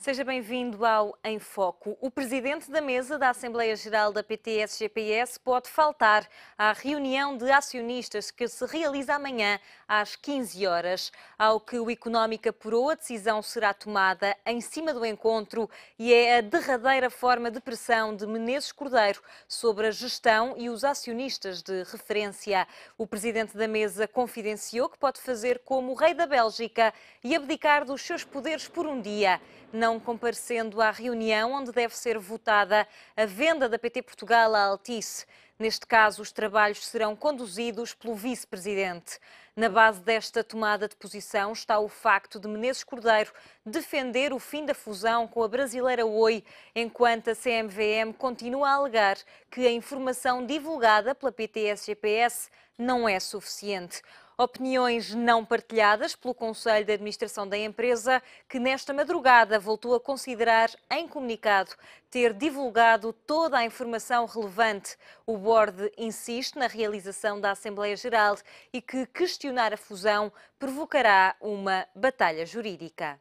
Seja bem-vindo ao Em Foco. O presidente da mesa da Assembleia Geral da PTS-GPS pode faltar à reunião de acionistas que se realiza amanhã às 15 horas. Ao que o Económica apurou, a decisão será tomada em cima do encontro e é a derradeira forma de pressão de Menezes Cordeiro sobre a gestão e os acionistas de referência. O presidente da mesa confidenciou que pode fazer como o rei da Bélgica e abdicar dos seus poderes por um dia não comparecendo à reunião onde deve ser votada a venda da PT Portugal à Altice. Neste caso, os trabalhos serão conduzidos pelo vice-presidente. Na base desta tomada de posição está o facto de Menezes Cordeiro defender o fim da fusão com a brasileira Oi, enquanto a CMVM continua a alegar que a informação divulgada pela PTS-GPS não é suficiente. Opiniões não partilhadas pelo Conselho de Administração da empresa, que nesta madrugada voltou a considerar em comunicado ter divulgado toda a informação relevante. O Board insiste na realização da Assembleia Geral e que questionar a fusão provocará uma batalha jurídica.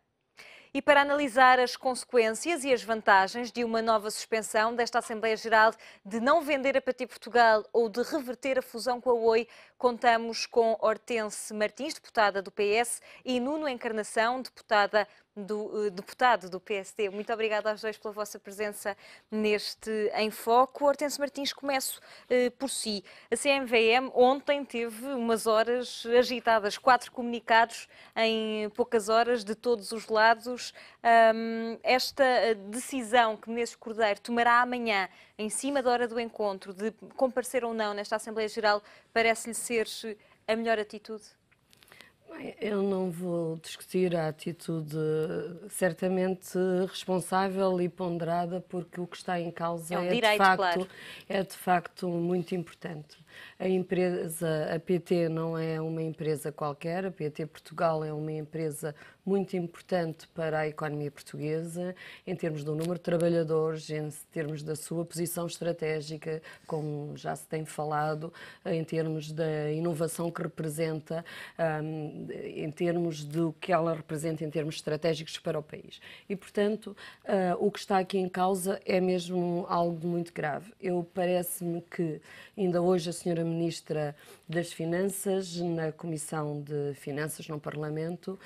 E para analisar as consequências e as vantagens de uma nova suspensão desta Assembleia Geral de não vender a Pati Portugal ou de reverter a fusão com a OI, contamos com Hortense Martins, deputada do PS, e Nuno Encarnação, deputada do uh, deputado do PSD. Muito obrigada aos dois pela vossa presença neste Em Foco. Hortense Martins, começo uh, por si. A CMVM ontem teve umas horas agitadas, quatro comunicados em poucas horas de todos os lados. Um, esta eh, decisão que Menezes Cordeiro tomará amanhã, em cima da hora do encontro, de comparecer ou não nesta Assembleia Geral, parece-lhe ser a melhor atitude? Bem, eu não vou discutir a atitude certamente responsável e ponderada, porque o que está em causa é, um é direito, de facto, claro. é de facto muito importante a empresa, a PT não é uma empresa qualquer, a PT Portugal é uma empresa muito importante para a economia portuguesa, em termos do número de trabalhadores, em termos da sua posição estratégica, como já se tem falado, em termos da inovação que representa, hum, em termos do que ela representa em termos estratégicos para o país. E, portanto, hum, o que está aqui em causa é mesmo algo muito grave. Eu parece-me que ainda hoje a senhora senhora Ministra das Finanças na Comissão de Finanças no Parlamento,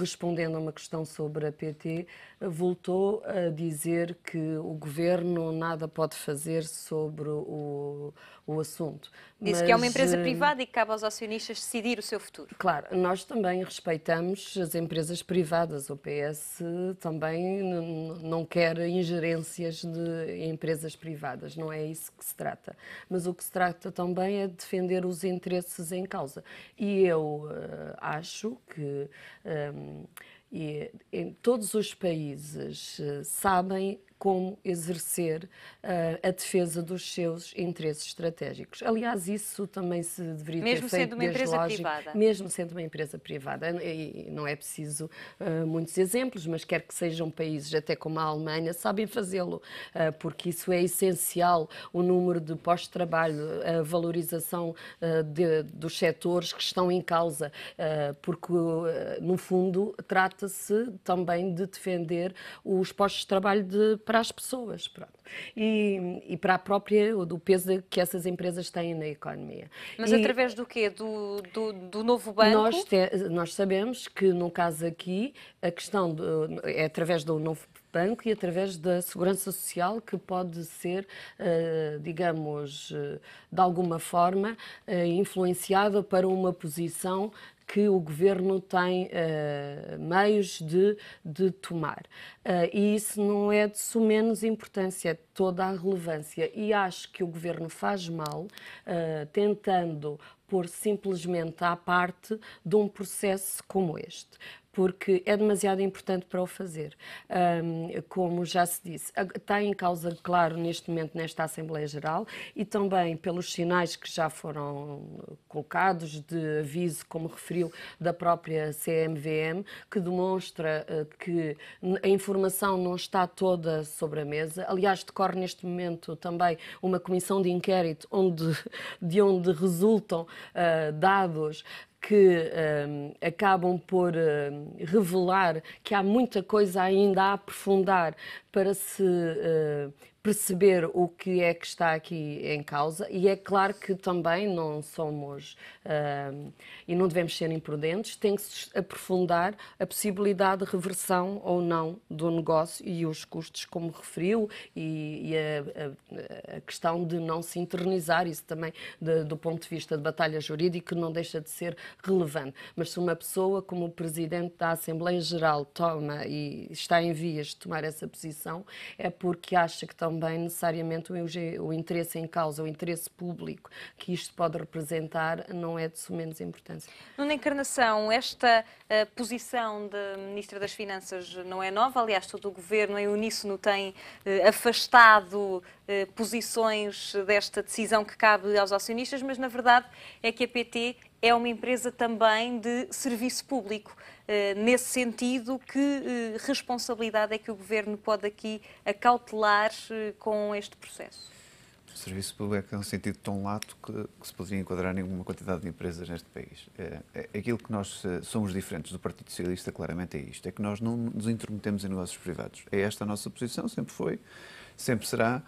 respondendo a uma questão sobre a PT, voltou a dizer que o Governo nada pode fazer sobre o, o assunto. Disse Mas, que é uma empresa eh, privada e que cabe aos acionistas decidir o seu futuro. Claro, nós também respeitamos as empresas privadas. O PS também não quer ingerências de empresas privadas, não é isso que se trata. Mas o que se trata também é de defender os interesses em causa. E eu uh, acho que um, ehm, e, em todos os países uh, sabem como exercer uh, a defesa dos seus interesses estratégicos. Aliás, isso também se deveria mesmo ter feito sendo uma empresa lógico, privada. Mesmo sendo uma empresa privada, e não é preciso uh, muitos exemplos, mas quer que sejam países até como a Alemanha, sabem fazê-lo, uh, porque isso é essencial, o número de postos de trabalho, a valorização de, dos setores que estão em causa, porque no fundo trata-se também de defender os postos de trabalho de para as pessoas pronto. E, e para a própria, do peso que essas empresas têm na economia. Mas e através do quê? Do, do, do novo banco? Nós, te, nós sabemos que, no caso aqui, a questão é através do novo banco e através da segurança social que pode ser, eh, digamos, eh, de alguma forma eh, influenciada para uma posição que o governo tem uh, meios de, de tomar. Uh, e isso não é de sumenos importância, é toda a relevância. E acho que o governo faz mal uh, tentando pôr simplesmente à parte de um processo como este porque é demasiado importante para o fazer. Um, como já se disse, está em causa, claro, neste momento, nesta Assembleia Geral e também pelos sinais que já foram colocados de aviso, como referiu, da própria CMVM, que demonstra eh, que a informação não está toda sobre a mesa. Aliás, decorre neste momento também uma comissão de inquérito onde, de onde resultam uh, dados que um, acabam por hum, revelar que há muita coisa ainda a aprofundar para se uh, perceber o que é que está aqui em causa e é claro que também não somos uh, e não devemos ser imprudentes, tem que se aprofundar a possibilidade de reversão ou não do negócio e os custos, como referiu, e, e a, a, a, questão de não se internizar, isso também de, do ponto de vista de batalha jurídica não deixa de ser relevante. Mas se uma pessoa como o Presidente da Assembleia Geral toma e está em vias de tomar essa posição, é porque acha que também também necessariamente o, interesse em causa, o interesse público que isto pode representar, não é de sumenos importância. Nuna Encarnação, esta uh, posição de Ministra das Finanças não é nova, aliás, todo o Governo em uníssono tem uh, afastado uh, posições desta decisão que cabe aos acionistas, mas na verdade é que a PT é uma empresa também de serviço público. Eh, nesse sentido, que eh, responsabilidade é que o Governo pode aqui acautelar eh, com este processo? O serviço público é um sentido tão lato que, que se poderia enquadrar nenhuma quantidade de empresas neste país. É, é, aquilo que nós somos diferentes do Partido Socialista, claramente, é isto: é que nós não nos intermetemos em negócios privados. É esta a nossa posição, sempre foi, sempre será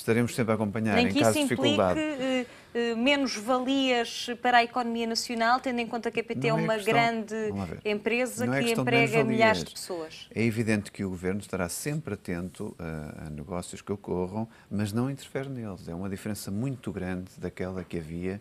estaremos sempre a acompanhar Nem em caso de dificuldade. Uh, menos valias para a economia nacional, tendo em conta que a PT é, é uma questão, grande empresa é que emprega de milhares de pessoas. É evidente que o governo estará sempre atento a, a, negócios que ocorram, mas não interfere neles. É uma diferença muito grande daquela que havia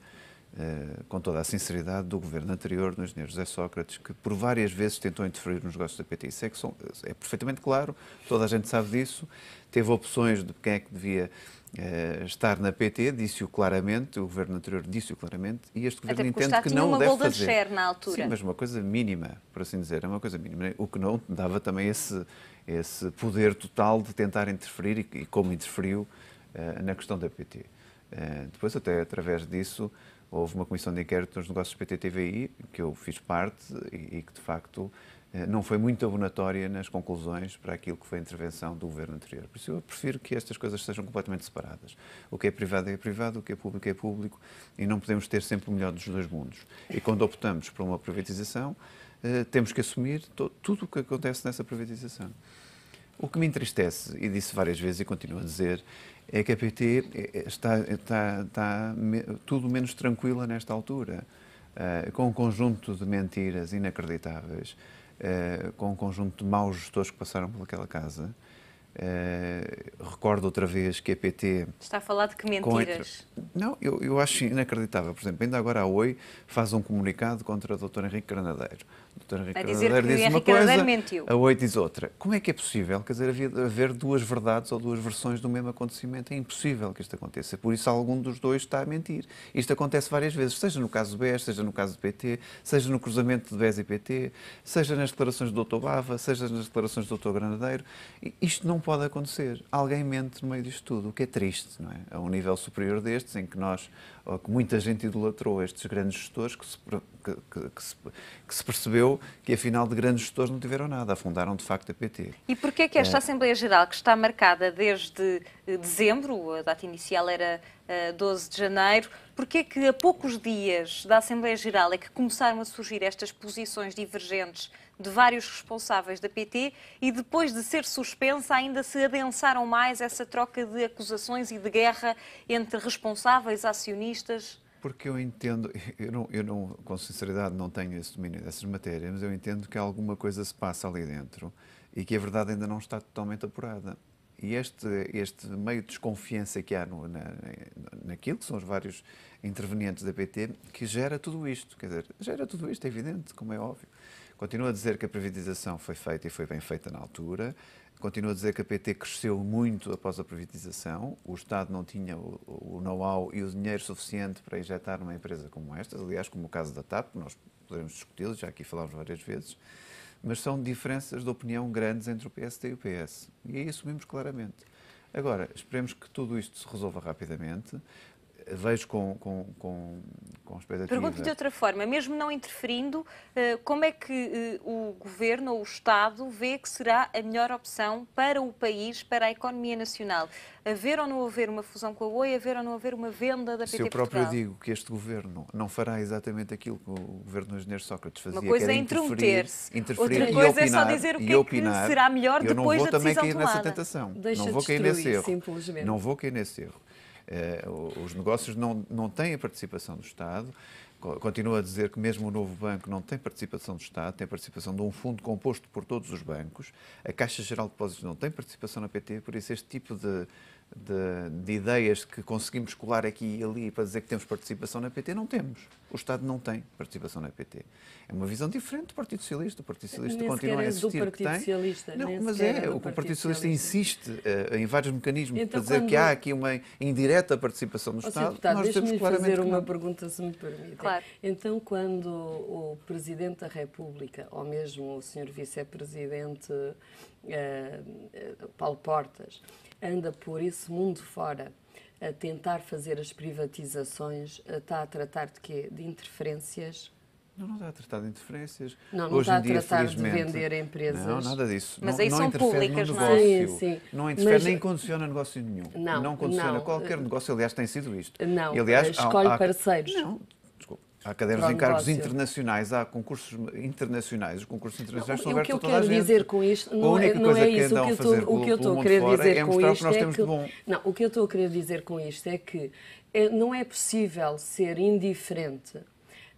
eh, com toda a sinceridade, do governo anterior, do engenheiro José Sócrates, que por várias vezes tentou interferir nos negócios da PT. Isso é, são, eh, é perfeitamente claro, toda a gente sabe disso. Teve opções de quem é que devia Uh, estar na PT, disse-o claramente, o governo anterior disse-o claramente, e este governo entende que não o deve fazer. Share na altura. Sim, mas uma coisa mínima, por assim dizer, é uma coisa mínima. O que não dava também esse, esse poder total de tentar interferir e, e como interferiu uh, na questão da PT. Uh, depois, até através disso, houve uma comissão de inquérito nos negócios PTTVI, que eu fiz parte e, e que, de facto, eh, não foi muito abonatória nas conclusões para aquilo que foi a intervenção do governo anterior. Por isso, eu prefiro que estas coisas sejam completamente separadas. O que é privado é privado, o que é público é público, e não podemos ter sempre o melhor dos dois mundos. E quando optamos por uma privatização, eh, temos que assumir tudo o que acontece nessa privatização. O que me entristece, e disse várias vezes e continuo a dizer, é que a PT é, é, está, está, está tudo menos tranquila nesta altura, eh, com um conjunto de mentiras inacreditáveis, eh, com um conjunto de maus gestores que passaram pelaquela casa. Uh, recordo outra vez que a PT. Está a falar de que mentiras? Não, eu, eu acho inacreditável. Por exemplo, ainda agora a OI faz um comunicado contra o Dr. Henrique Granadeiro doutora Henrique Cardoeiro disse uma coisa, mentiu. a oito diz outra. Como é que é possível, quer dizer, haver duas verdades ou duas versões do mesmo acontecimento? É impossível que isto aconteça. Por isso, algum dos dois está a mentir. Isto acontece várias vezes, seja no caso do BES, seja no caso do PT, seja no cruzamento de BES e PT, seja nas declarações do Dr. Bava, seja nas declarações do Dr. Granadeiro. Isto não pode acontecer. Alguém mente no meio disto tudo, o que é triste, não é? A um nível superior destes, em que nós, ou que muita gente idolatrou estes grandes gestores, que se, que, que, que se, se percebeu que, afinal, de grandes gestores não tiveram nada, afundaram de facto a PT. E porquê é que esta é... Assembleia Geral, que está marcada desde eh, dezembro, a data inicial era 12 eh, de janeiro, porquê é que a poucos dias da Assembleia Geral é que começaram a surgir estas posições divergentes de vários responsáveis da PT e depois de ser suspensa ainda se adensaram mais essa troca de acusações e de guerra entre responsáveis, acionistas? Porque eu entendo, eu não, eu não, com sinceridade não tenho esse domínio dessas matérias, mas eu entendo que alguma coisa se passa ali dentro e que a verdade ainda não está totalmente apurada. E este, este meio de desconfiança que há no, na, naquilo, que são os vários intervenientes da PT, que gera tudo isto, quer dizer, gera tudo isto, é evidente, como é óbvio. Continuo a dizer que a privatização foi feita e foi bem feita na altura. Continuo a dizer que a PT cresceu muito após a privatização. O Estado não tinha o, o know-how e o dinheiro suficiente para injetar numa empresa como esta. Aliás, como o caso da TAP, nós poderemos discuti-lo, já aqui falámos várias vezes. Mas são diferenças de opinião grandes entre o PST e o PS. E aí é assumimos claramente. Agora, esperemos que tudo isto se resolva rapidamente vejo com, com, com, com expectativa. Pergunto de outra forma, mesmo não interferindo, eh, como é que eh, o Governo ou o Estado vê que será a melhor opção para o país, para a economia nacional? Haver ou não haver uma fusão com a Oi, haver ou não haver uma venda da PT Se eu próprio Portugal? digo que este Governo não fará exatamente aquilo que o Governo do Engenheiro Sócrates fazia, uma coisa é interromper se outra coisa opinar, é só dizer o é que, opinar, é que será melhor depois da decisão tomada. Eu não vou também cair nessa tentação, não vou cair nesse erro. Não vou cair nesse erro. Eh, os negócios não, não têm a participação do Estado. Continuo a dizer que mesmo o novo banco não tem participação do Estado, tem participação de um fundo composto por todos os bancos. A Caixa Geral de Depósitos não tem participação na PT, por isso este tipo de, de, de, ideias que conseguimos colar aqui e ali para dizer que temos participação na PT, não temos. O Estado não tem participação na PT. É uma visão diferente do Partido Socialista. O Partido Socialista nem continua a existir. É do Partido tem. não, mas é, é o Partido, Partido Socialista, insiste uh, em vários mecanismos então, para dizer quando... que há aqui uma indireta participação do oh, Estado. Deputado, nós temos claramente fazer uma pergunta, se me permite. Claro. Então, quando o Presidente da República, ou mesmo o Sr. Vice-Presidente uh, Paulo Portas, anda por esse mundo fora a tentar fazer as privatizações, está a tratar de quê? De interferências? Não, não está a tratar de interferências. Não, não Hoje está a dia, tratar de vender empresas. Não, nada disso. Mas não, aí não são públicas, não é? Sim, sim. Não interfere Mas... nem condiciona negócio nenhum. Não, não condiciona não. qualquer negócio. Aliás, tem sido isto. Não, aliás, escolhe há, há... parceiros. Não, Há cadernos de encargos negócio. internacionais, há concursos internacionais. Os concursos internacionais não, são abertos a toda a gente. O que eu quero dizer com isto não, a não é, é isso. Que o que eu estou, o que eu estou a querer dizer é com isto é que, Não, o que eu estou a querer dizer com isto é que eh, não é possível ser indiferente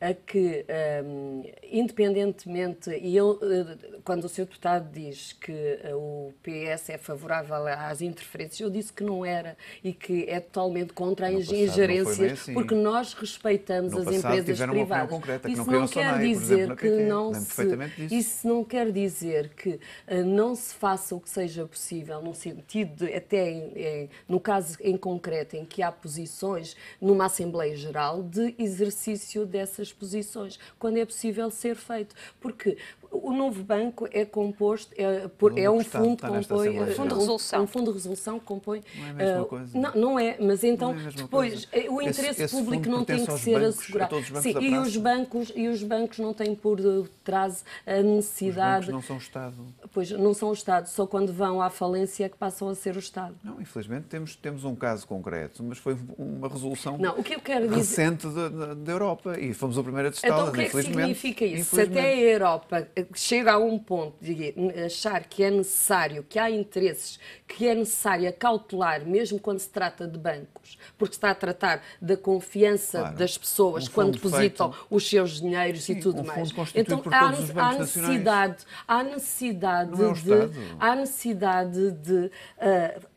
a que, um, independentemente, e ele, eh, quando o seu deputado diz que eh, o PS é favorável às interferências, eu disse que não era e que é totalmente contra as ingerências, assim. porque nós respeitamos no as empresas privadas. isso não, quer dizer que não se. Isso não quer dizer que não se faça o que seja possível, no sentido, de, até em, em, no caso em concreto, em que há posições numa Assembleia Geral de exercício dessas posições, quando é possível ser feito. Porque o novo banco é composto, é, por, é, é um fundo que compõe. Um eh, fundo de resolução. Um fundo de resolução que compõe. Não é a mesma eh, coisa. Não, não é, mas então é depois coisa. Eh, o interesse esse, público esse não tem que ser bancos, assegurado. Sim, e, os bancos, e os bancos não têm por trás a necessidade. Os não são o Estado. Pois, não são o Estado, só quando vão à falência é que passam a ser o Estado. Não, infelizmente temos, temos um caso concreto, mas foi uma resolução não, o que eu quero recente dizer... da, da Europa e fomos a primeira testada. Então o que é que significa isso? Se até a Europa chega a um ponto de achar que é necessário, que há interesses, que é necessário cautelar, mesmo quando se trata de bancos, porque está a tratar da confiança claro, das pessoas um quando depositam feito. os seus dinheiros Sim, e tudo um mais. Então há, há necessidade, há necessidade é de, há necessidade de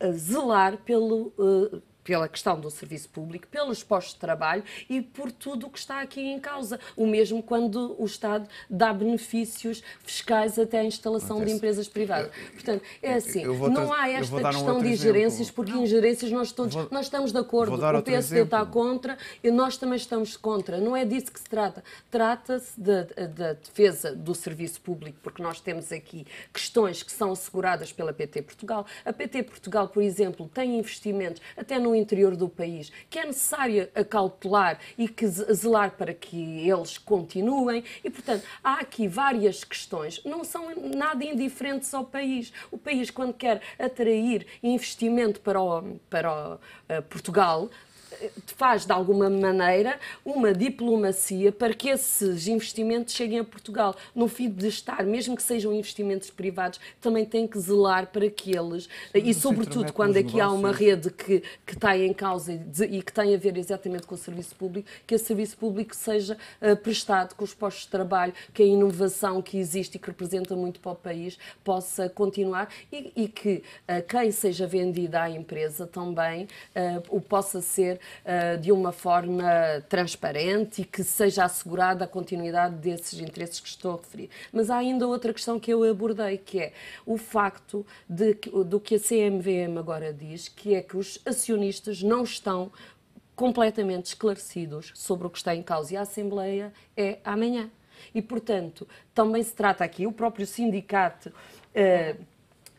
uh, zelar pelo uh, pela questão do serviço público, pelos postos de trabalho e por tudo o que está aqui em causa. O mesmo quando o Estado dá benefícios fiscais até à instalação Acontece. de empresas privadas. Portanto, é assim, não há esta questão um de ingerências, porque não. ingerências nós todos vou, nós estamos de acordo. O PSD está contra e nós também estamos contra. Não é disso que se trata. Trata-se da de, de defesa do serviço público, porque nós temos aqui questões que são asseguradas pela PT Portugal. A PT Portugal, por exemplo, tem investimentos até no no interior do país, que é necessária acautelar e que zelar para que eles continuem. E, portanto, há aqui várias questões, não são nada indiferentes ao país. O país, quando quer atrair investimento para, o, para o, uh, Portugal, faz de alguma maneira uma diplomacia para que esses investimentos cheguem a Portugal. No fim de estar, mesmo que sejam investimentos privados, também tem que zelar para que eles, e sobretudo quando aqui há uma rede que, que está em causa e, que tem a ver exatamente com o serviço público, que esse serviço público seja eh, prestado, com os postos de trabalho, que a inovação que existe e que representa muito para o país possa continuar e, e que eh, quem seja vendida à empresa também eh, o possa ser eh, de uma forma transparente e que seja assegurada a continuidade desses interesses que estou a referir. Mas há ainda outra questão que eu abordei, que é o facto de, do que a CMVM agora diz, que é que os acionistas não estão completamente esclarecidos sobre o que está em causa e a Assembleia é amanhã. E, portanto, também se trata aqui, o próprio sindicato. Uh,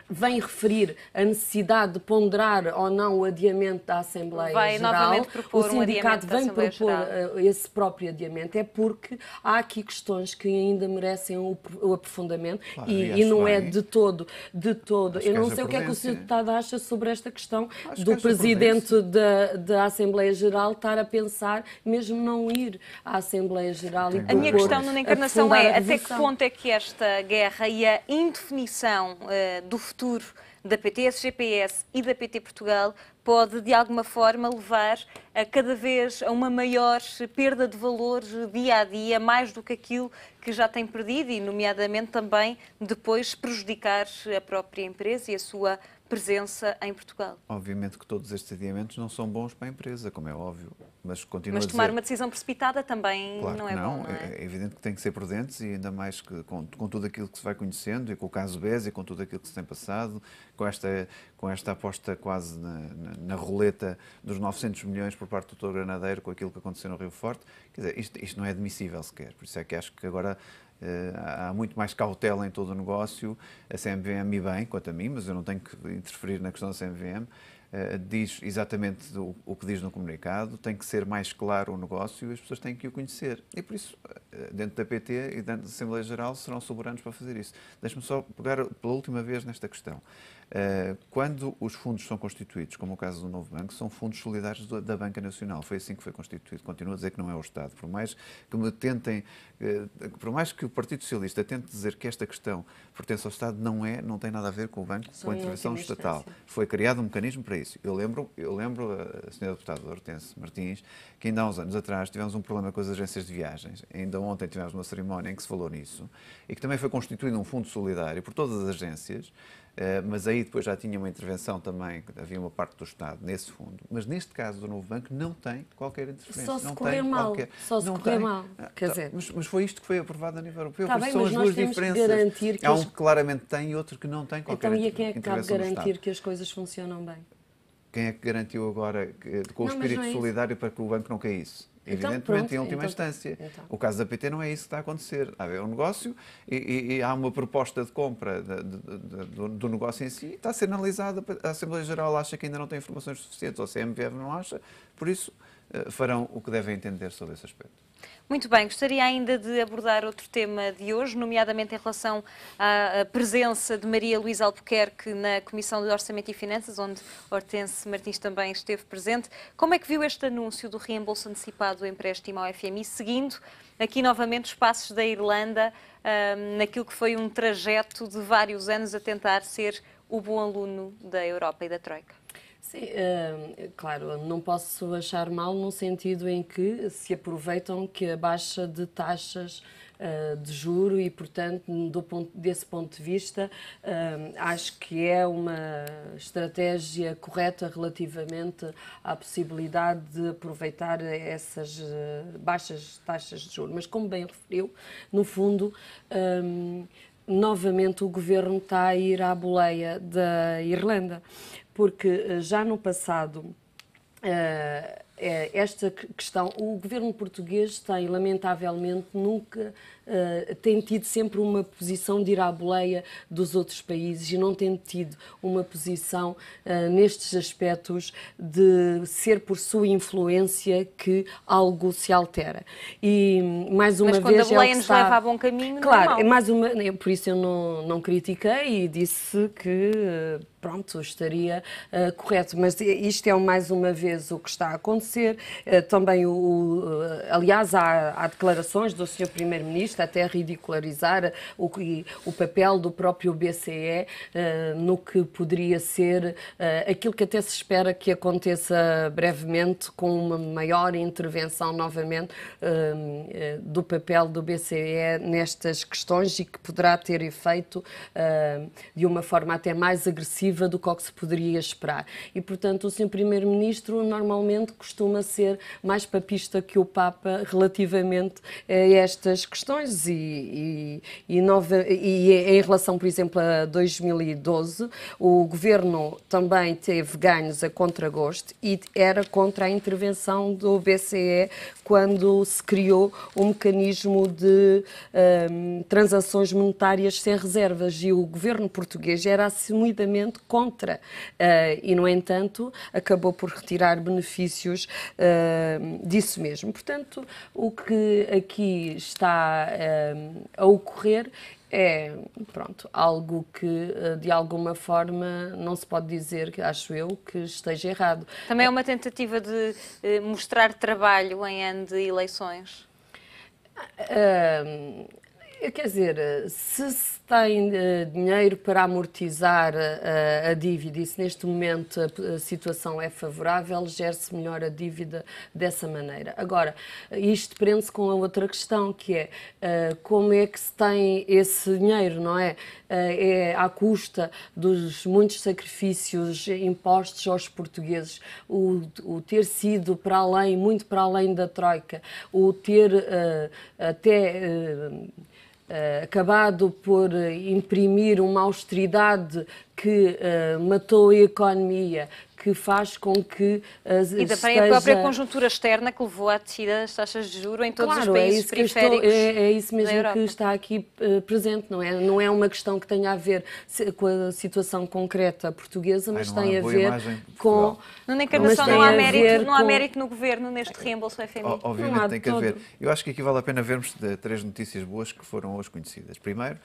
vem referir a necessidade de ponderar ou não o adiamento da Assembleia vai, Geral, o sindicato um vem propor Geral. Eh, esse próprio adiamento, é porque há aqui questões que ainda merecem o, aprofundamento claro, e, e, não é de todo, de todo. Acho Eu não sei o que é que o Sr. Deputado acha sobre esta questão Acho do que Presidente da, da Assembleia Geral estar a pensar mesmo não ir à Assembleia Geral e A minha questão na encarnação é até que ponto é que esta guerra e a indefinição uh, do futuro futuro da PTS GPS e da PT Portugal pode, de alguma forma, levar a cada vez a uma maior perda de valor dia a dia, mais do que aquilo que já tem perdido e, nomeadamente, também depois prejudicar a própria empresa e a sua presença em Portugal. Obviamente que todos estes adiamentos não são bons para a empresa, como é óbvio, mas continua Mas tomar a dizer... uma decisão precipitada também claro não é não, bom, não é? é? é evidente que tem que ser prudentes e ainda mais que com, com, tudo aquilo que se vai conhecendo e com o caso BES e com tudo aquilo que se tem passado, com esta, com esta aposta quase na, na, na roleta dos 900 milhões por parte do Dr. Granadeiro com aquilo que aconteceu no Rio Forte, quer dizer, isto, isto não é admissível sequer, por isso é que acho que agora eh, há muito mais cautela em todo o negócio. A CMVM, e bem, quanto a mim, mas eu não tenho que interferir na questão da CMVM, eh, diz exatamente o que diz no comunicado, tem que ser mais claro o negócio e as pessoas têm que o conhecer. E por isso eh, dentro da PT e dentro da Assembleia Geral serão soberanos para fazer isso. Deixe-me só pegar pela última vez nesta questão. Eh, quando os fundos são constituídos, como o caso do Novo Banco, são fundos solidários da Banca Nacional. Foi assim que foi constituído. Continuo a dizer que não é o Estado. Por mais que me tentem, eh, por mais que o Partido Socialista tente dizer que esta questão pertence ao Estado, não é, não tem nada a ver com o banco, Sou com a intervenção estatal. Foi criado um mecanismo para isso. Eu lembro, eu lembro a senhora deputada Hortense Martins, que ainda há uns anos atrás tivemos um problema com as agências de viagens. Ainda ontem tivemos uma cerimónia em que se falou nisso, e que também foi constituído um fundo solidário por todas as agências, eh, mas aí depois já tinha uma intervenção também, havia uma parte do Estado nesse fundo. Mas neste caso do Novo Banco não tem qualquer interferência. Só se não correr mal. Qualquer... Só se correr tem... mal. Ah, quer tá, dizer... Mas, mas, foi isto que foi aprovado a nível europeu. Tá bem, são as duas diferenças. Garantir que Há um que claramente tem e outro que não tem qualquer Então e a quem é que cabe garantir que as coisas funcionam bem? Quem é que garantiu agora que, eh, com não, o espírito é solidário para que o banco não caísse? Então, Evidentemente, então, pronto, em última então, tá. instância. Então. O caso da PT não é isso que está a acontecer. Há um negócio e, e, e há uma proposta de compra de, de, de, do, do, negócio em si e está a ser analisada. A Assembleia Geral acha que ainda não tem informações suficientes, ou a CMVF não acha, por isso eh, farão o que devem entender sobre esse aspecto. Muito bem, gostaria ainda de abordar outro tema de hoje, nomeadamente em relação à presença de Maria Luísa Albuquerque na Comissão de Orçamento e Finanças, onde Hortense Martins também esteve presente. Como é que viu este anúncio do reembolso antecipado do empréstimo ao FMI, seguindo aqui novamente os passos da Irlanda naquilo que foi um trajeto de vários anos a tentar ser o bom aluno da Europa e da Troika? Sim, uh, claro, não posso achar mal no sentido em que se aproveitam que a baixa de taxas uh, de juro e, portanto, do ponto, desse ponto de vista, uh, acho que é uma estratégia correta relativamente à possibilidade de aproveitar essas baixas taxas de juro. Mas, como bem referiu, no fundo. Um, novamente o governo está a ir à boleia da Irlanda porque eh, já no passado eh, eh, esta questão, o governo português tem, lamentavelmente, nunca tem tido sempre uma posição de ir à boleia dos outros países e não tem tido uma posição nestes aspectos de ser por sua influência que algo se altera. E mais uma Mas vez. Mas quando a é boleia é nos está... leva a bom caminho, claro, não é mal. É mais uma. É por isso eu não, não critiquei e disse que pronto, estaria uh, correto. Mas isto é mais uma vez o que está a acontecer. Uh, também, o, o, eh, aliás, há, há, declarações do Sr. Primeiro-Ministro até a ridicularizar o, o papel do próprio BCE uh, no que poderia ser aquilo que até se espera que aconteça brevemente, com uma maior intervenção novamente do papel do BCE nestas questões e que poderá ter efeito de uma forma até mais agressiva do é que se poderia esperar. E, portanto, o Sr. Primeiro-Ministro normalmente costuma ser mais papista que o Papa relativamente eh, a estas questões e, e, e, nova, e em relação, por exemplo, a 2012, o Governo também teve ganhos a contragosto e era contra a intervenção do BCE quando se criou o um mecanismo de um, ehm, transações monetárias sem reservas e o Governo português era assumidamente contra. Uh, e, no entanto, acabou por retirar benefícios uh, disso mesmo. Portanto, o que aqui está uh, a ocorrer é pronto algo que de alguma forma não se pode dizer que acho eu que esteja errado também é uma tentativa de mostrar trabalho em ano de eleições eh, quer dizer, eh, se se tem eh, dinheiro para amortizar a, dívida e se neste momento a situação é favorável, gere-se melhor a dívida dessa maneira. Agora, isto prende-se com a outra questão, que é como é que se tem esse dinheiro, não é? É à custa dos muitos sacrifícios impostos aos portugueses, o, o ter sido para além, muito para além da Troika, o ter até Uh, acabado por eh, imprimir uma austeridade que uh, matou a economia, que faz com que as eh, E também esteja... a própria conjuntura externa que levou à descida das taxas de juros em todos claro, os é países é periféricos. Estou, é, é, isso mesmo que está aqui eh, presente, não é? Não é uma questão que tenha a ver com a situação concreta portuguesa, mas Ai, tem a ver com. não, não há, mérito, não há mérito no governo neste reembolso FMI. O, obviamente não tem que todo. haver. Eu acho que aqui vale a pena vermos eh, três notícias boas que foram hoje conhecidas. Primeiro,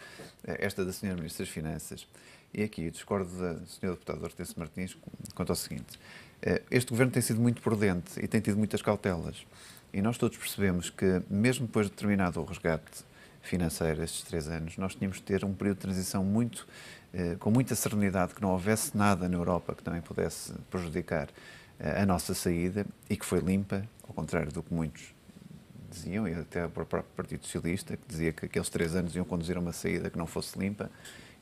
esta da Sra. Ministra das Finanças e aqui eu discordo da senhora deputada Hortense Martins quanto ao seguinte. Eh, este governo tem sido muito prudente e tem tido muitas cautelas. E nós todos percebemos que, mesmo depois de terminado o resgate financeiro, estes três anos, nós tínhamos de ter um período de transição muito, eh, com muita serenidade, que não houvesse nada na Europa que também pudesse prejudicar eh, a nossa saída e que foi limpa, ao contrário do que muitos diziam, e até o próprio Partido Socialista, que dizia que aqueles três anos iam conduzir a uma saída que não fosse limpa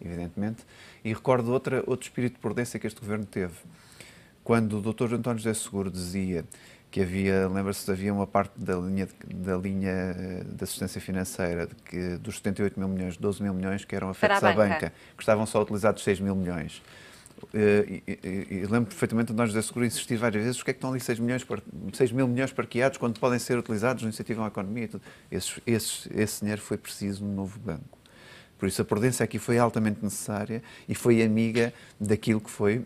evidentemente, e recordo outra, outro espírito de prudência que este governo teve. Quando o Dr. António José Seguro dizia que havia, lembra-se, havia uma parte da linha da linha eh, de assistência financeira de que dos 78 mil milhões, 12 mil milhões que eram afetos à banca. que estavam só utilizados 6 mil milhões. Eh, e, e, e lembro perfeitamente de nós Seguro insistir várias vezes, que é que estão ali 6, milhões, 6 mil milhões parqueados quando podem ser utilizados no incentivo à economia e tudo. Esse, esse, esse dinheiro foi preciso no novo banco. Por isso, a prudência aqui foi altamente necessária e foi amiga daquilo que foi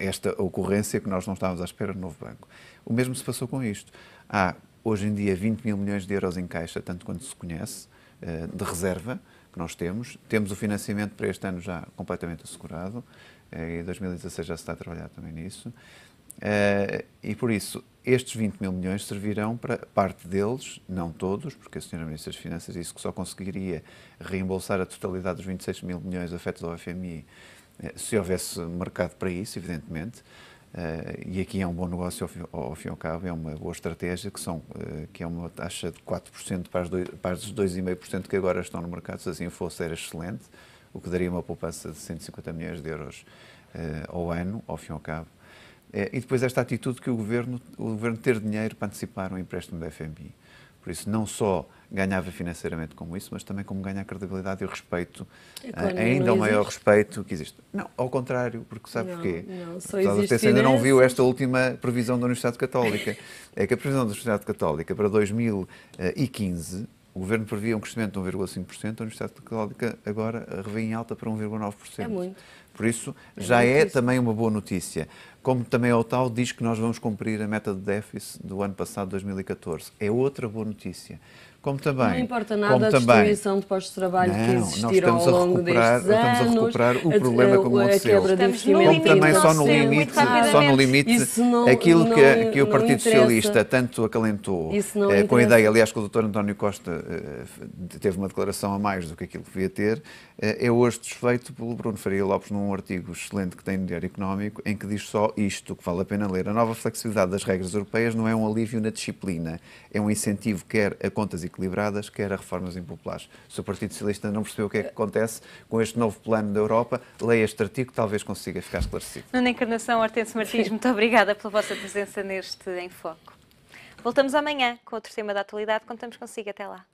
esta ocorrência que nós não estávamos à espera do novo banco. O mesmo se passou com isto. Há, hoje em dia, 20 mil milhões de euros em caixa, tanto quanto se conhece, eh, de reserva que nós temos. Temos o financiamento para este ano já completamente assegurado. Eh, em 2016 já se está a trabalhar também nisso. Eh, e, por isso, estes 20 mil milhões servirão para parte deles, não todos, porque a Sra. Ministra das Finanças disse que só conseguiria reembolsar a totalidade dos 26 mil milhões afetos ao FMI eh, se houvesse mercado para isso, evidentemente. Eh, e aqui é um bom negócio, ao fim e ao cabo, é uma boa estratégia, que, são, eh, que é uma taxa de 4% para, as dois, para os 2,5% que agora estão no mercado. Se assim fosse, era excelente, o que daria uma poupança de 150 milhões de euros ao ano, ao fim e ao cabo é, e depois esta atitude que o governo, o governo ter dinheiro para antecipar um empréstimo da FMI. Por isso, não só ganhava financeiramente como isso, mas também como ganha a credibilidade e o respeito, eh, ainda o maior respeito que existe. Não, ao contrário, porque sabe não, porquê? Não, só ainda não viu esta última previsão da Universidade Católica. é que a previsão da Universidade Católica para 2015 o governo previa um crescimento de 1,5%, a Universidade Católica agora revê em alta para 1,9%. É muito. Por isso, é já é isso. também uma boa notícia. Como também o tal diz que nós vamos cumprir a meta de déficit do ano passado, 2014. É outra boa notícia como também. Não importa nada como a destruição também, de postos de trabalho não, que existiram ao longo destes anos. Estamos a recuperar o problema a, que aconteceu. Como também só no limite, só no limite não, aquilo é- não, que, que o Partido interessa. Socialista tanto acalentou, eh, com a ideia, aliás, que o Dr. António Costa eh, teve uma declaração a mais do que aquilo que devia ter, eh, é hoje desfeito pelo Bruno Faria Lopes num artigo excelente que tem no Diário Económico, em que diz só isto, que vale a pena ler. A nova flexibilidade das regras europeias não é um alívio na disciplina, é um incentivo quer a contas e desequilibradas, quer a reformas impopulares. Se o Partido Socialista não percebeu o que é que acontece com este novo plano da Europa, leia este artigo, talvez consiga ficar esclarecido. Nuna Encarnação, Hortense Martins, muito obrigada pela vossa presença neste Em Foco. Voltamos amanhã com outro tema da atualidade. Contamos consigo. Até lá.